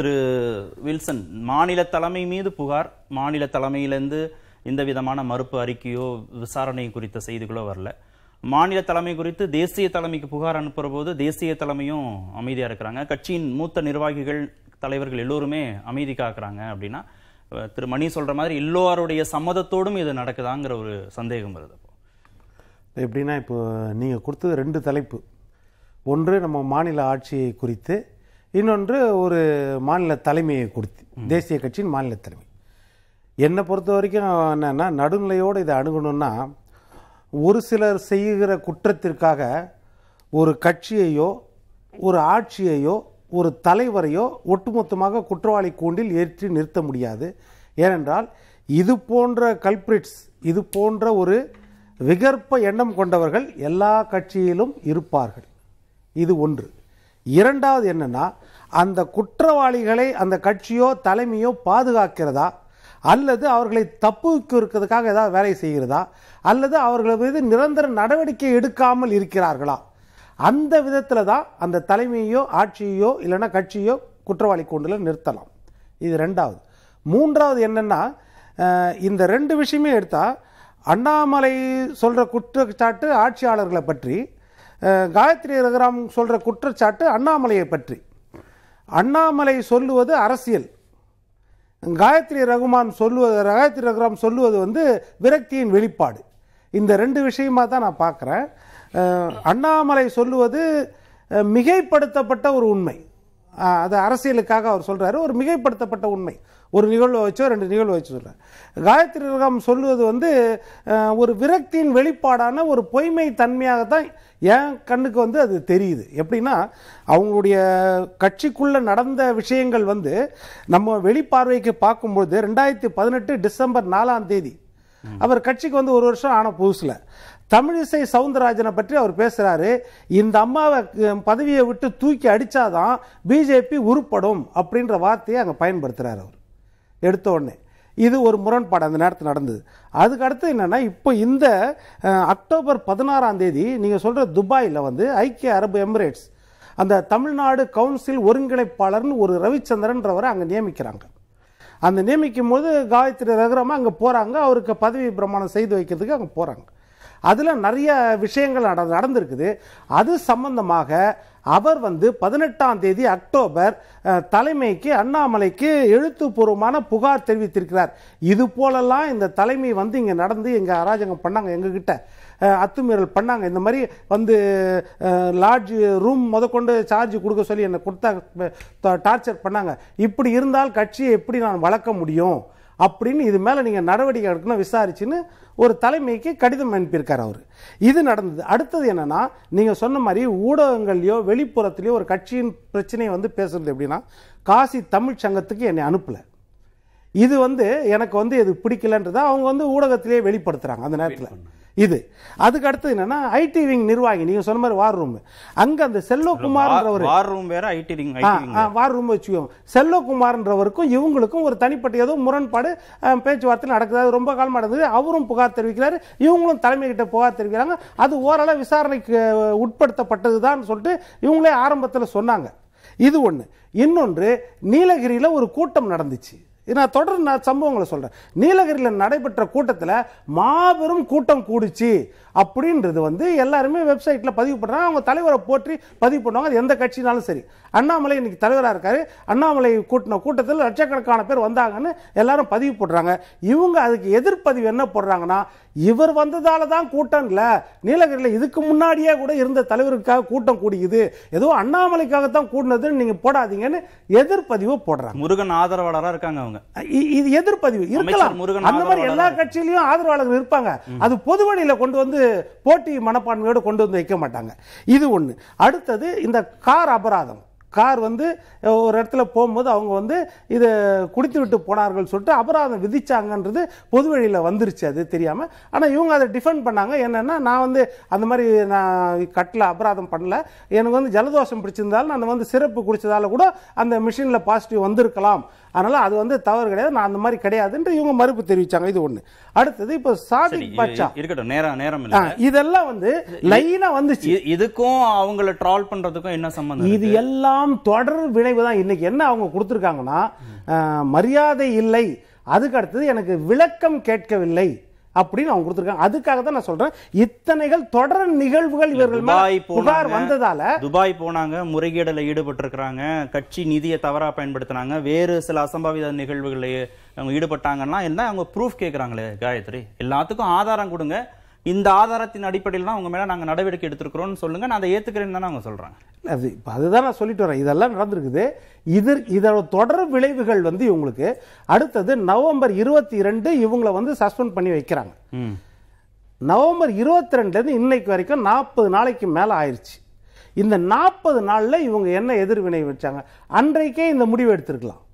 திரு Wilson மாநில தலைமை மீது புகார் மாநில தலைமையிலேருந்து எந்த விதமான மறுப்பு அறிக்கையோ விசாரணை குறித்த செய்திகளோ வரல மாநில தலைமை குறித்து தேசிய தலைமைக்கு புகார் அனுப்புகிற போது தேசிய தலைமையும் அமைதியாக இருக்கிறாங்க கட்சியின் மூத்த நிர்வாகிகள் தலைவர்கள் எல்லோருமே அமைதி காக்குறாங்க அப்படின்னா திரு மணி சொல்கிற மாதிரி எல்லோருடைய சம்மதத்தோடும் இது நடக்குதாங்கிற ஒரு சந்தேகம் வருது எப்படின்னா இப்போ நீங்கள் கொடுத்தது ரெண்டு தலைப்பு ஒன்று நம்ம மாநில ஆட்சியை குறித்து இன்னொன்று ஒரு மாநில தலைமையை கொடுத்து தேசிய கட்சியின் மாநில தலைமை என்னை பொறுத்த வரைக்கும் என்னென்னா நடுநிலையோடு இதை அணுகணும்னா ஒரு சிலர் செய்கிற குற்றத்திற்காக ஒரு கட்சியையோ ஒரு ஆட்சியையோ ஒரு தலைவரையோ ஒட்டுமொத்தமாக குற்றவாளி கூண்டில் ஏற்றி நிறுத்த முடியாது ஏனென்றால் இது போன்ற கல்பிரிட்ஸ் இது போன்ற ஒரு விகற்ப எண்ணம் கொண்டவர்கள் எல்லா கட்சியிலும் இருப்பார்கள் இது ஒன்று இரண்டாவது என்னென்னா அந்த குற்றவாளிகளை அந்த கட்சியோ தலைமையோ பாதுகாக்கிறதா அல்லது அவர்களை தப்பு இருக்கிறதுக்காக ஏதாவது வேலை செய்கிறதா அல்லது அவர்கள் மீது நிரந்தர நடவடிக்கை எடுக்காமல் இருக்கிறார்களா அந்த விதத்தில் தான் அந்த தலைமையோ ஆட்சியோ இல்லைன்னா கட்சியோ குற்றவாளி கொண்டு நிறுத்தலாம் இது ரெண்டாவது மூன்றாவது என்னென்னா இந்த ரெண்டு விஷயமே எடுத்தால் அண்ணாமலை சொல்கிற குற்றச்சாட்டு ஆட்சியாளர்களை பற்றி காயத்ரி ரகுராம் சொல்கிற குற்றச்சாட்டு அண்ணாமலையை பற்றி அண்ணாமலை சொல்லுவது அரசியல் காயத்ரி ரகுமான் சொல்லுவது காயத்ரி ரகுராம் சொல்லுவது வந்து விரக்தியின் வெளிப்பாடு இந்த ரெண்டு விஷயமாக தான் நான் பார்க்குறேன் அண்ணாமலை சொல்லுவது மிகைப்படுத்தப்பட்ட ஒரு உண்மை அது அரசியலுக்காக அவர் சொல்கிறாரு ஒரு மிகைப்படுத்தப்பட்ட உண்மை ஒரு நிகழ்வை வச்சோ ரெண்டு நிகழ்வு வச்சு சொல்கிறேன் காயத்ரி ரோகம் சொல்லுவது வந்து ஒரு விரக்தியின் வெளிப்பாடான ஒரு பொய்மை தன்மையாக தான் என் கண்ணுக்கு வந்து அது தெரியுது எப்படின்னா அவங்களுடைய கட்சிக்குள்ளே நடந்த விஷயங்கள் வந்து நம்ம வெளிப்பார்வைக்கு பார்க்கும்பொழுது ரெண்டாயிரத்தி பதினெட்டு டிசம்பர் நாலாம் தேதி அவர் கட்சிக்கு வந்து ஒரு வருஷம் ஆன புதுசில் தமிழிசை சவுந்தரராஜனை பற்றி அவர் பேசுகிறாரு இந்த அம்மாவை பதவியை விட்டு தூக்கி அடித்தாதான் பிஜேபி உருப்படும் அப்படின்ற வார்த்தையை அங்கே பயன்படுத்துகிறார் அவர் உடனே இது ஒரு முரண்பாடு அந்த நேரத்தில் நடந்தது அதுக்கு அடுத்து என்னென்னா இப்போ இந்த அக்டோபர் பதினாறாம் தேதி நீங்கள் சொல்கிற துபாயில் வந்து ஐக்கிய அரபு எமிரேட்ஸ் அந்த தமிழ்நாடு கவுன்சில் ஒருங்கிணைப்பாளர்னு ஒரு ரவிச்சந்திரன்றவரை அங்கே நியமிக்கிறாங்க அந்த நியமிக்கும் போது காயத்ரி ரகுராமா அங்கே போகிறாங்க அவருக்கு பதவி பிரமாணம் செய்து வைக்கிறதுக்கு அங்கே போகிறாங்க அதில் நிறைய விஷயங்கள் நட நடந்திருக்குது அது சம்பந்தமாக அவர் வந்து பதினெட்டாம் தேதி அக்டோபர் தலைமைக்கு அண்ணாமலைக்கு எழுத்துப்பூர்வமான புகார் தெரிவித்திருக்கிறார் இது போலெல்லாம் இந்த தலைமை வந்து இங்கே நடந்து எங்கள் அராஜகம் பண்ணாங்க எங்ககிட்ட அத்துமீறல் பண்ணாங்க இந்த மாதிரி வந்து லாட்ஜ் ரூம் முதற்கொண்டு சார்ஜ் கொடுக்க சொல்லி என்னை கொடுத்தாங்க டார்ச்சர் பண்ணாங்க இப்படி இருந்தால் கட்சியை எப்படி நான் வளர்க்க முடியும் அப்படின்னு இது மேலே நீங்கள் நடவடிக்கை எடுக்கணும் விசாரிச்சுன்னு ஒரு தலைமைக்கு கடிதம் அனுப்பியிருக்கார் அவர் இது நடந்தது அடுத்தது என்னென்னா நீங்கள் சொன்ன மாதிரி ஊடகங்கள்லையோ வெளிப்புறத்துலையோ ஒரு கட்சியின் பிரச்சனையை வந்து பேசுறது எப்படின்னா காசி தமிழ் சங்கத்துக்கு என்னை அனுப்பலை இது வந்து எனக்கு வந்து இது பிடிக்கலன்றதை அவங்க வந்து ஊடகத்திலேயே வெளிப்படுத்துகிறாங்க அந்த நேரத்தில் இது அதுக்கு அடுத்து என்னன்னா ஐடி விங் நிர்வாகி நீங்க சொன்ன மாதிரி வார் ரூம் அங்க அந்த செல்லோகுமார்ன்றவர் வார் ரூம் வேற ஐடி விங் வார் ரூம் வச்சுக்கோ செல்லோகுமார்ன்றவருக்கும் இவங்களுக்கும் ஒரு தனிப்பட்ட ஏதோ முரண்பாடு பேச்சுவார்த்தை நடக்குது ரொம்ப காலமாக நடந்தது அவரும் புகார் தெரிவிக்கிறாரு இவங்களும் தலைமை கிட்ட புகார் தெரிவிக்கிறாங்க அது ஓரளவு விசாரணைக்கு உட்படுத்தப்பட்டது தான் சொல்லிட்டு இவங்களே ஆரம்பத்தில் சொன்னாங்க இது ஒன்று இன்னொன்று நீலகிரியில் ஒரு கூட்டம் நடந்துச்சு இது நான் தொடர்ந்து நான் சம்பவங்களை சொல்கிறேன் நீலகிரியில் நடைபெற்ற கூட்டத்தில் மாபெரும் கூட்டம் கூடிச்சு அப்படின்றது வந்து எல்லாருமே வெப்சைட்டில் பதிவு பண்ணுறாங்க அவங்க தலைவரை போற்றி பதிவு பண்ணுவாங்க அது எந்த கட்சினாலும் சரி அண்ணாமலை இன்னைக்கு தலைவராக இருக்காரு அண்ணாமலை கூட்டின கூட்டத்தில் லட்சக்கணக்கான பேர் வந்தாங்கன்னு எல்லாரும் பதிவு போடுறாங்க இவங்க அதுக்கு எதிர்ப்பதிவு என்ன போடுறாங்கன்னா இவர் வந்ததால தான் கூட்டம் நீலகிரியில் இதுக்கு முன்னாடியே கூட இருந்த தலைவருக்காக கூட்டம் கூடியது ஏதோ அண்ணாமலைக்காக தான் கூடினதுன்னு நீங்க போடாதீங்கன்னு எதிர்ப்பதிவு போடுறாங்க முருகன் ஆதரவாளராக இருக்காங்க அவங்க இது எதிர்ப்பதிவு இருக்கலாம் அந்த மாதிரி எல்லா கட்சியிலையும் ஆதரவாளர்கள் இருப்பாங்க அது பொது வழியில் கொண்டு வந்து போட்டி மனப்பான்மையோடு கொண்டு வந்து வைக்க மாட்டாங்க இது ஒன்று அடுத்தது இந்த கார் அபராதம் கார் வந்து ஒரு இடத்துல போகும்போது அவங்க வந்து இதை குடித்து விட்டு போனார்கள் சொல்லிட்டு அபராதம் விதிச்சாங்கன்றது பொது வழியில் வந்துருச்சு அது தெரியாமல் ஆனால் இவங்க அதை டிஃபெண்ட் பண்ணாங்க என்னென்னா நான் வந்து அந்த மாதிரி நான் கட்டில் அபராதம் பண்ணல எனக்கு வந்து ஜலதோஷம் பிடிச்சிருந்தாலும் நான் வந்து சிறப்பு குடித்ததால கூட அந்த மிஷினில் பாசிட்டிவ் வந்திருக்கலாம் அதனால் அது வந்து தவறு கிடையாது நான் அந்த மாதிரி கிடையாதுன்ற இவங்க மறுப்பு தெரிவிச்சாங்க இது ஒன்று அடுத்தது இப்போ சாதிக் பச்சா இருக்கட்டும் நேரம் நேரம் இதெல்லாம் வந்து லைனாக வந்துச்சு இதுக்கும் அவங்கள ட்ரால் பண்ணுறதுக்கும் என்ன சம்பந்தம் இது எல்லாம் எல்லாம் தொடர் விளைவு தான் இன்னைக்கு என்ன அவங்க கொடுத்துருக்காங்கன்னா மரியாதை இல்லை அதுக்கு அடுத்தது எனக்கு விளக்கம் கேட்கவில்லை அப்படின்னு அவங்க கொடுத்துருக்காங்க அதுக்காக தான் நான் சொல்றேன் இத்தனைகள் தொடர் நிகழ்வுகள் இவர்கள் புகார் வந்ததால துபாய் போனாங்க முறைகேடல ஈடுபட்டு இருக்கிறாங்க கட்சி நிதியை தவறா பயன்படுத்தினாங்க வேறு சில அசம்பாவித நிகழ்வுகளில் அவங்க ஈடுபட்டாங்கன்னா என்ன அவங்க ப்ரூஃப் கேட்குறாங்களே காயத்ரி எல்லாத்துக்கும் ஆதாரம் கொடுங்க இந்த ஆதாரத்தின் அடிப்படையில் தான் உங்கள் மேலே நாங்கள் நடவடிக்கை எடுத்துருக்குறோம்னு சொல்லுங்கள் நான் அதை ஏற்றுக்கிறேன்னு தானே அவங்க சொல்கிறாங்க அது இப்போ அதுதான் நான் சொல்லிட்டு வரேன் இதெல்லாம் நடந்திருக்குது இது இதோட தொடர் விளைவுகள் வந்து இவங்களுக்கு அடுத்தது நவம்பர் இருபத்தி ரெண்டு இவங்களை வந்து சஸ்பெண்ட் பண்ணி வைக்கிறாங்க நவம்பர் இருபத்தி ரெண்டுலேருந்து இன்னைக்கு வரைக்கும் நாற்பது நாளைக்கு மேலே ஆயிடுச்சு இந்த நாற்பது நாளில் இவங்க என்ன எதிர்வினை வச்சாங்க அன்றைக்கே இந்த முடிவு எடுத்திருக்கலாம்